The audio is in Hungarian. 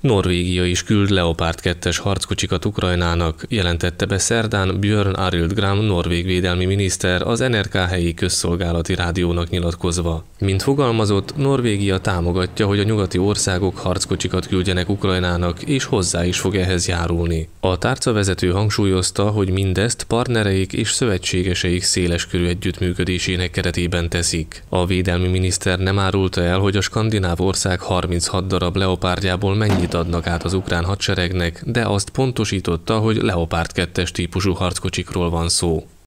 Norvégia is küld Leopard 2-es harckocsikat Ukrajnának, jelentette be szerdán Björn Arild Gram norvég védelmi miniszter az NRK helyi közszolgálati rádiónak nyilatkozva. Mint fogalmazott, Norvégia támogatja, hogy a nyugati országok harckocsikat küldjenek Ukrajnának, és hozzá is fog ehhez járulni. A tárcavezető hangsúlyozta, hogy mindezt partnereik és szövetségeseik széleskörű együttműködésének keretében teszik. A védelmi miniszter nem árulta el, hogy a skandináv ország 36 darab leopárdjából mennyit Kocsit adnak át az ukrán hadseregnek, de azt pontosította, hogy Leopard 2-es típusú harckocsikról van szó.